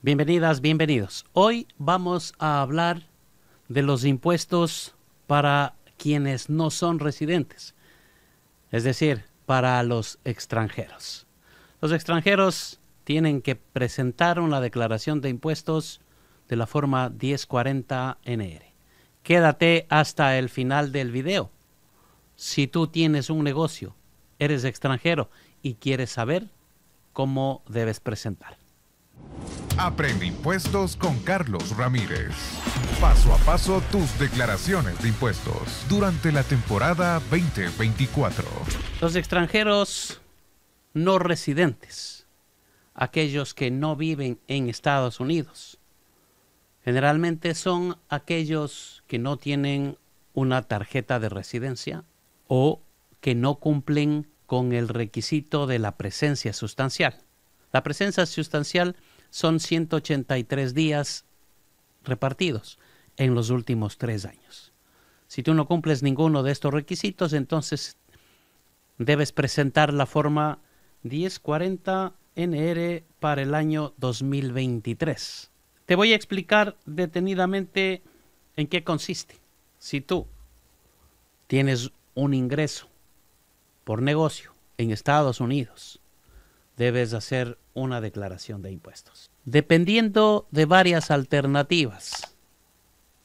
Bienvenidas, bienvenidos. Hoy vamos a hablar de los impuestos para quienes no son residentes, es decir, para los extranjeros. Los extranjeros tienen que presentar una declaración de impuestos de la forma 1040NR. Quédate hasta el final del video. Si tú tienes un negocio, eres extranjero y quieres saber cómo debes presentar. Aprende impuestos con Carlos Ramírez. Paso a paso tus declaraciones de impuestos durante la temporada 2024. Los extranjeros no residentes, aquellos que no viven en Estados Unidos, generalmente son aquellos que no tienen una tarjeta de residencia o que no cumplen con el requisito de la presencia sustancial. La presencia sustancial son 183 días repartidos en los últimos tres años. Si tú no cumples ninguno de estos requisitos, entonces debes presentar la forma 1040 NR para el año 2023. Te voy a explicar detenidamente en qué consiste. Si tú tienes un ingreso por negocio en Estados Unidos, debes hacer una declaración de impuestos. Dependiendo de varias alternativas,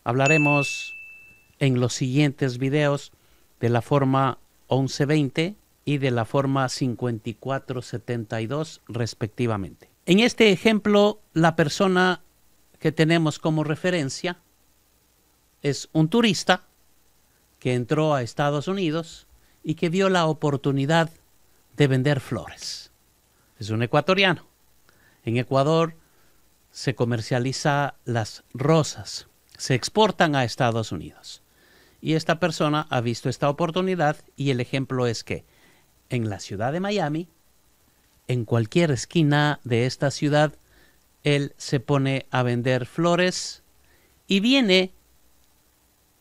hablaremos en los siguientes videos de la forma 1120 y de la forma 5472 respectivamente. En este ejemplo, la persona que tenemos como referencia es un turista que entró a Estados Unidos y que vio la oportunidad de vender flores es un ecuatoriano. En Ecuador se comercializa las rosas, se exportan a Estados Unidos. Y esta persona ha visto esta oportunidad y el ejemplo es que en la ciudad de Miami, en cualquier esquina de esta ciudad, él se pone a vender flores y viene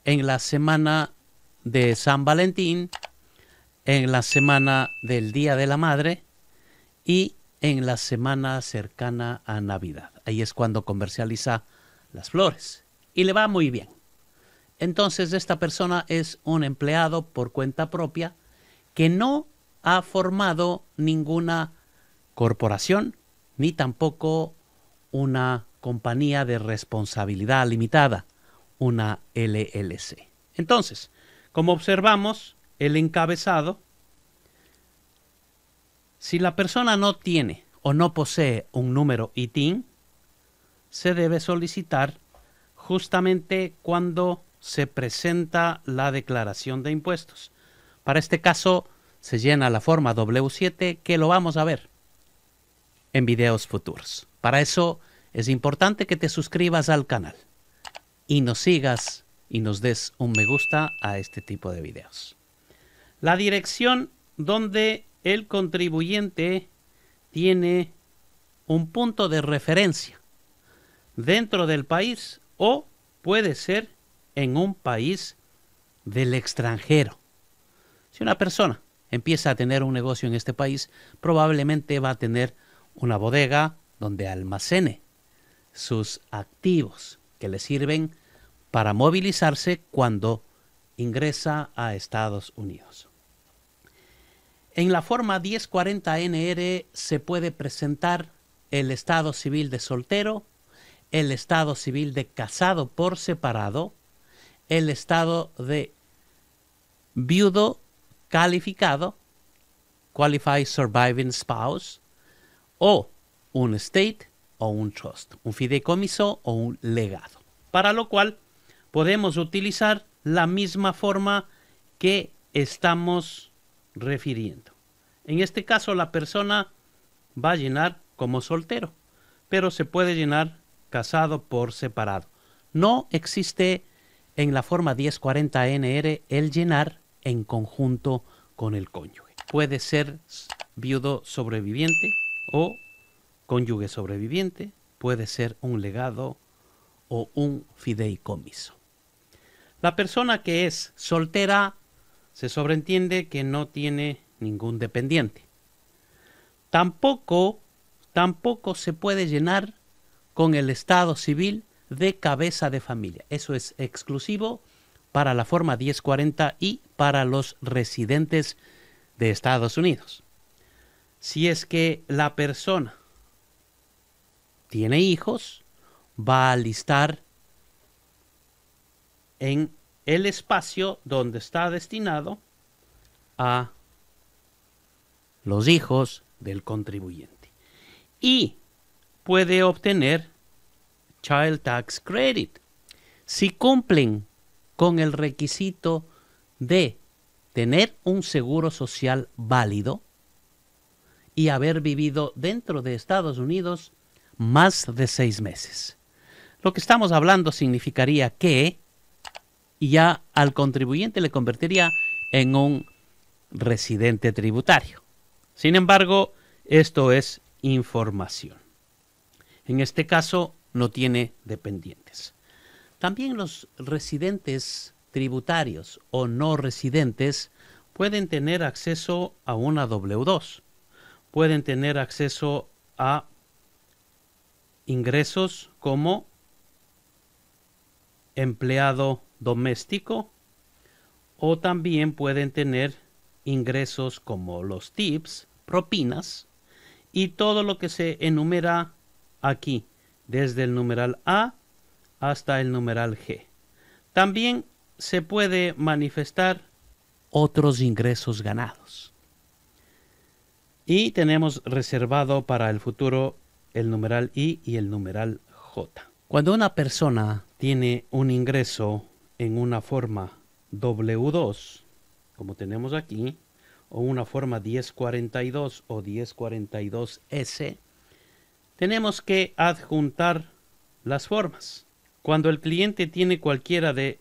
en la semana de San Valentín, en la semana del Día de la Madre, y en la semana cercana a Navidad. Ahí es cuando comercializa las flores y le va muy bien. Entonces esta persona es un empleado por cuenta propia que no ha formado ninguna corporación ni tampoco una compañía de responsabilidad limitada, una LLC. Entonces, como observamos, el encabezado si la persona no tiene o no posee un número ITIN, se debe solicitar justamente cuando se presenta la declaración de impuestos. Para este caso se llena la forma W7 que lo vamos a ver en videos futuros. Para eso es importante que te suscribas al canal y nos sigas y nos des un me gusta a este tipo de videos. La dirección donde el contribuyente tiene un punto de referencia dentro del país o puede ser en un país del extranjero. Si una persona empieza a tener un negocio en este país, probablemente va a tener una bodega donde almacene sus activos que le sirven para movilizarse cuando ingresa a Estados Unidos. En la forma 1040NR se puede presentar el estado civil de soltero, el estado civil de casado por separado, el estado de viudo calificado, qualified surviving spouse, o un estate o un trust, un fideicomiso o un legado. Para lo cual podemos utilizar la misma forma que estamos refiriendo. En este caso la persona va a llenar como soltero, pero se puede llenar casado por separado. No existe en la forma 1040NR el llenar en conjunto con el cónyuge. Puede ser viudo sobreviviente o cónyuge sobreviviente, puede ser un legado o un fideicomiso. La persona que es soltera se sobreentiende que no tiene ningún dependiente. Tampoco, tampoco se puede llenar con el Estado civil de cabeza de familia. Eso es exclusivo para la forma 1040 y para los residentes de Estados Unidos. Si es que la persona tiene hijos, va a listar en el espacio donde está destinado a los hijos del contribuyente. Y puede obtener Child Tax Credit si cumplen con el requisito de tener un seguro social válido y haber vivido dentro de Estados Unidos más de seis meses. Lo que estamos hablando significaría que y ya al contribuyente le convertiría en un residente tributario. Sin embargo, esto es información. En este caso, no tiene dependientes. También los residentes tributarios o no residentes pueden tener acceso a una W2, pueden tener acceso a ingresos como empleado doméstico o también pueden tener ingresos como los tips, propinas y todo lo que se enumera aquí, desde el numeral A hasta el numeral G. También se puede manifestar otros ingresos ganados. Y tenemos reservado para el futuro el numeral I y el numeral J. Cuando una persona tiene un ingreso en una forma W2, como tenemos aquí, o una forma 1042 o 1042S, tenemos que adjuntar las formas. Cuando el cliente tiene cualquiera de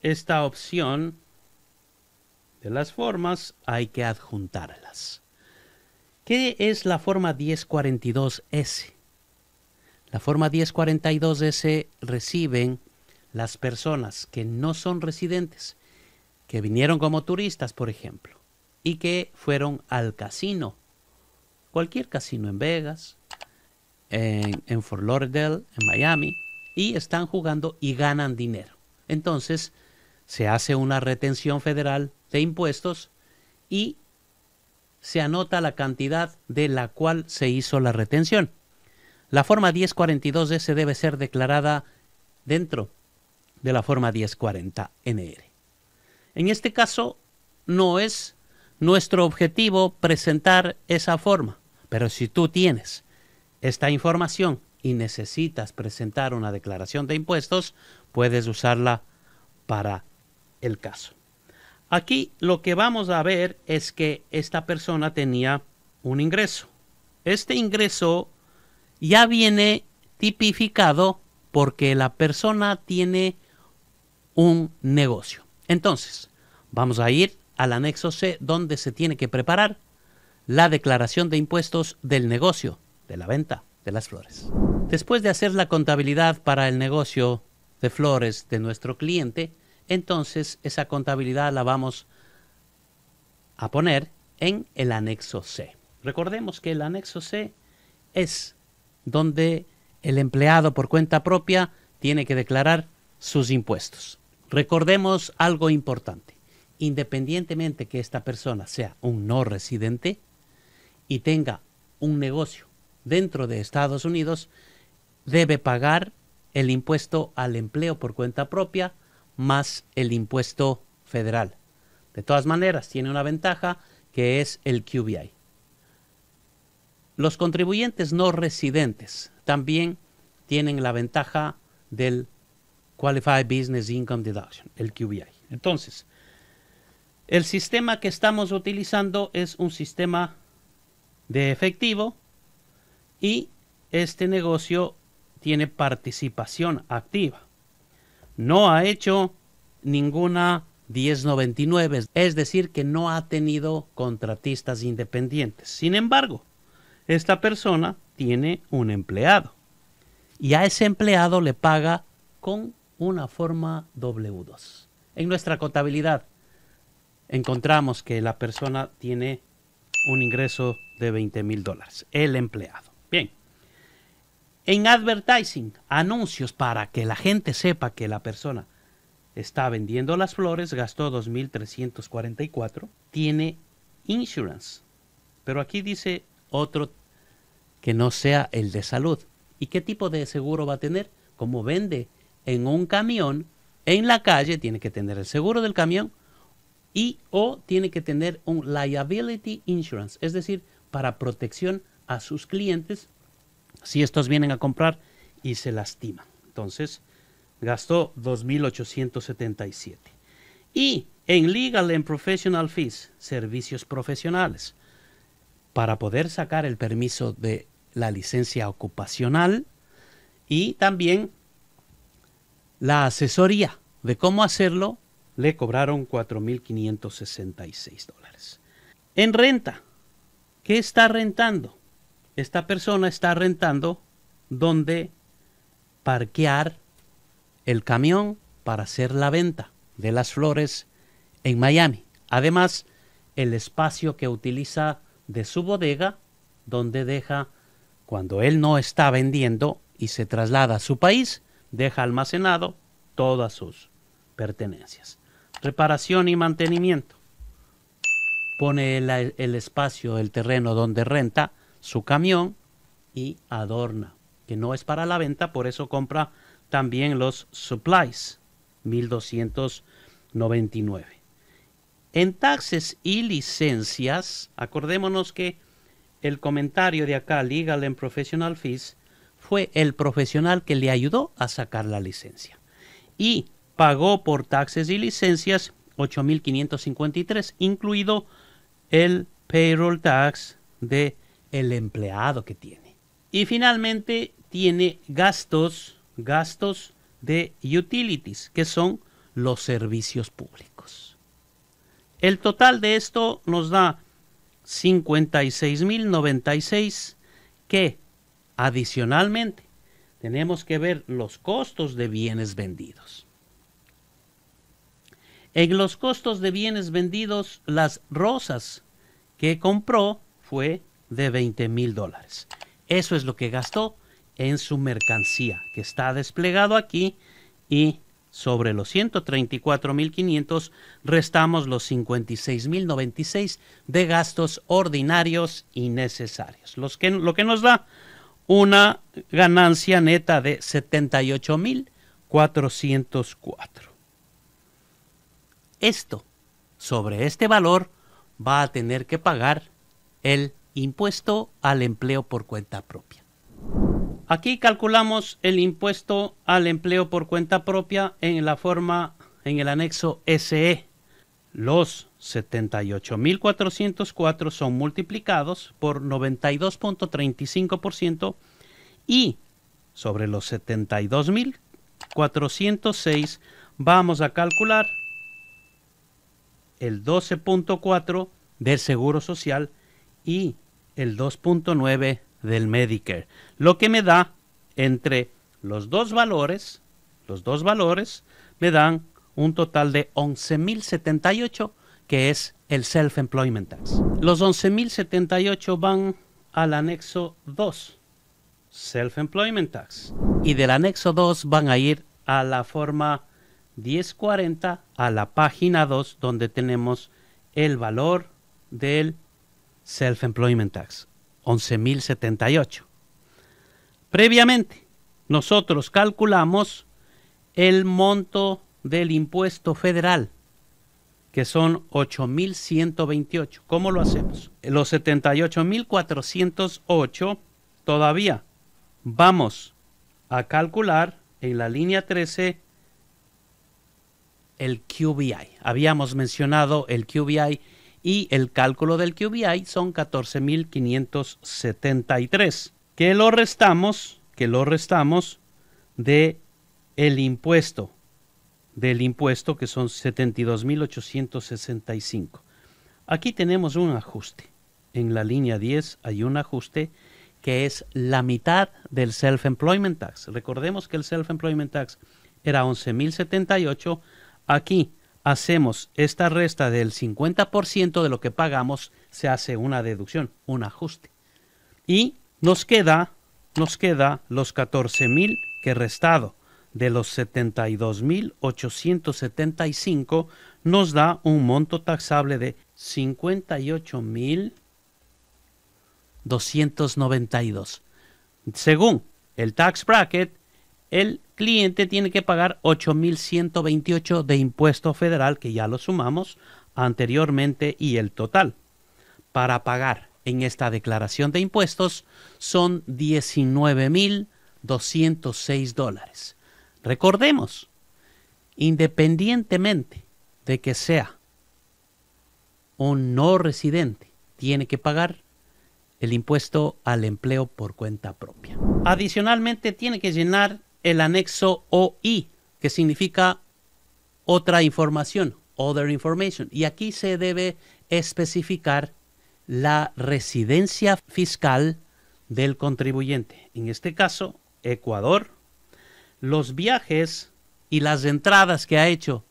esta opción de las formas, hay que adjuntarlas. ¿Qué es la forma 1042S? La forma 1042S reciben las personas que no son residentes, que vinieron como turistas, por ejemplo, y que fueron al casino, cualquier casino en Vegas, en, en Fort Lauderdale, en Miami, y están jugando y ganan dinero. Entonces, se hace una retención federal de impuestos y se anota la cantidad de la cual se hizo la retención. La forma 1042 de debe ser declarada dentro de la forma 1040NR. En este caso, no es nuestro objetivo presentar esa forma, pero si tú tienes esta información y necesitas presentar una declaración de impuestos, puedes usarla para el caso. Aquí lo que vamos a ver es que esta persona tenía un ingreso. Este ingreso ya viene tipificado porque la persona tiene un negocio. Entonces, vamos a ir al anexo C donde se tiene que preparar la declaración de impuestos del negocio, de la venta de las flores. Después de hacer la contabilidad para el negocio de flores de nuestro cliente, entonces esa contabilidad la vamos a poner en el anexo C. Recordemos que el anexo C es donde el empleado por cuenta propia tiene que declarar sus impuestos. Recordemos algo importante. Independientemente que esta persona sea un no residente y tenga un negocio dentro de Estados Unidos, debe pagar el impuesto al empleo por cuenta propia más el impuesto federal. De todas maneras, tiene una ventaja que es el QBI. Los contribuyentes no residentes también tienen la ventaja del Qualified Business Income Deduction, el QBI. Entonces, el sistema que estamos utilizando es un sistema de efectivo y este negocio tiene participación activa. No ha hecho ninguna 1099, es decir, que no ha tenido contratistas independientes. Sin embargo, esta persona tiene un empleado y a ese empleado le paga con una forma W2. En nuestra contabilidad encontramos que la persona tiene un ingreso de 20 mil dólares, el empleado. Bien. En advertising, anuncios para que la gente sepa que la persona está vendiendo las flores, gastó 2.344, tiene insurance. Pero aquí dice otro que no sea el de salud. ¿Y qué tipo de seguro va a tener? Como vende en un camión en la calle, tiene que tener el seguro del camión y o tiene que tener un liability insurance, es decir, para protección a sus clientes si estos vienen a comprar y se lastiman. Entonces, gastó 2.877. Y en Legal and Professional Fees, servicios profesionales, para poder sacar el permiso de la licencia ocupacional y también la asesoría de cómo hacerlo, le cobraron 4.566 dólares. En renta, ¿qué está rentando? Esta persona está rentando donde parquear el camión para hacer la venta de las flores en Miami. Además, el espacio que utiliza de su bodega, donde deja cuando él no está vendiendo y se traslada a su país, deja almacenado todas sus pertenencias. Reparación y mantenimiento. Pone el, espacio, el terreno donde renta su camión y adorna, que no es para la venta, por eso compra también los supplies, 1299. En taxes y licencias, acordémonos que el comentario de acá, Legal and Professional Fees, fue el profesional que le ayudó a sacar la licencia. Y pagó por taxes y licencias 8.553, incluido el payroll tax de el empleado que tiene. Y finalmente tiene gastos, gastos de utilities, que son los servicios públicos. El total de esto nos da 56.096 que Adicionalmente, tenemos que ver los costos de bienes vendidos. En los costos de bienes vendidos, las rosas que compró fue de 20 mil dólares. Eso es lo que gastó en su mercancía, que está desplegado aquí y sobre los 134.500 restamos los 56.096 de gastos ordinarios y necesarios, lo que nos da una ganancia neta de 78,404. Esto, sobre este valor, va a tener que pagar el impuesto al empleo por cuenta propia. Aquí calculamos el impuesto al empleo por cuenta propia en la forma en el anexo SE. Los 78.404 son multiplicados por 92.35% y sobre los 72.406 vamos a calcular el 12.4 del Seguro Social y el 2.9 del Medicare, lo que me da entre los dos valores, los dos valores me dan un total de 11.078, que es el Self-Employment Tax. Los 11.078 van al anexo 2, Self-Employment Tax. Y del anexo 2 van a ir a la forma 1040, a la página 2, donde tenemos el valor del Self-Employment Tax, 11.078. Previamente, nosotros calculamos el monto del impuesto federal, que son 8.128. ¿Cómo lo hacemos? Los 78.408 todavía. Vamos a calcular en la línea 13 el QBI. Habíamos mencionado el QBI y el cálculo del QBI son 14.573. Que lo restamos, que lo restamos de el impuesto del impuesto, que son 72.865. Aquí tenemos un ajuste. En la línea 10 hay un ajuste que es la mitad del self-employment tax. Recordemos que el self-employment tax era 11.078. Aquí hacemos esta resta del 50% de lo que pagamos, se hace una deducción, un ajuste. Y nos queda, nos queda los 14.000 que restado de los 72.875 nos da un monto taxable de 58.292. Según el tax bracket, el cliente tiene que pagar 8.128 de impuesto federal, que ya lo sumamos anteriormente, y el total para pagar en esta declaración de impuestos son 19.206 dólares. Recordemos, independientemente de que sea un no residente, tiene que pagar el impuesto al empleo por cuenta propia. Adicionalmente, tiene que llenar el anexo OI, que significa otra información, other information. Y aquí se debe especificar la residencia fiscal del contribuyente. En este caso, Ecuador, los viajes y las entradas que ha hecho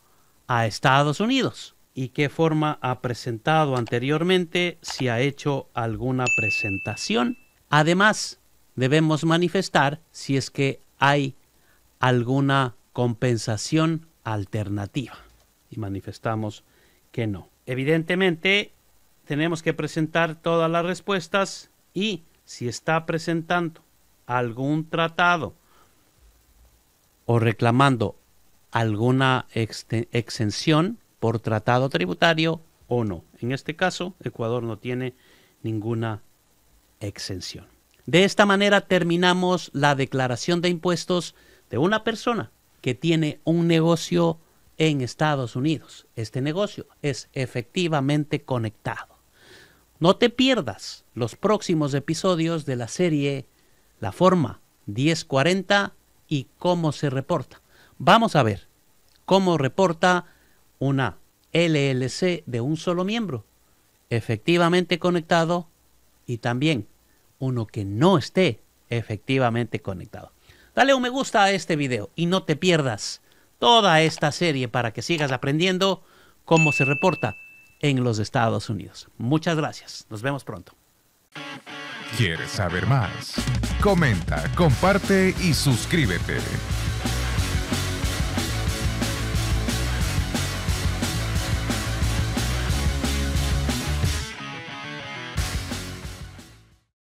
a Estados Unidos y qué forma ha presentado anteriormente, si ha hecho alguna presentación. Además, debemos manifestar si es que hay alguna compensación alternativa. Y manifestamos que no. Evidentemente, tenemos que presentar todas las respuestas y si está presentando algún tratado o reclamando alguna exención por tratado tributario o no. En este caso, Ecuador no tiene ninguna exención. De esta manera terminamos la declaración de impuestos de una persona que tiene un negocio en Estados Unidos. Este negocio es efectivamente conectado. No te pierdas los próximos episodios de la serie La Forma 1040 y cómo se reporta. Vamos a ver cómo reporta una LLC de un solo miembro, efectivamente conectado y también uno que no esté efectivamente conectado. Dale un me gusta a este video y no te pierdas toda esta serie para que sigas aprendiendo cómo se reporta en los Estados Unidos. Muchas gracias. Nos vemos pronto. ¿Quieres saber más? Comenta, comparte y suscríbete.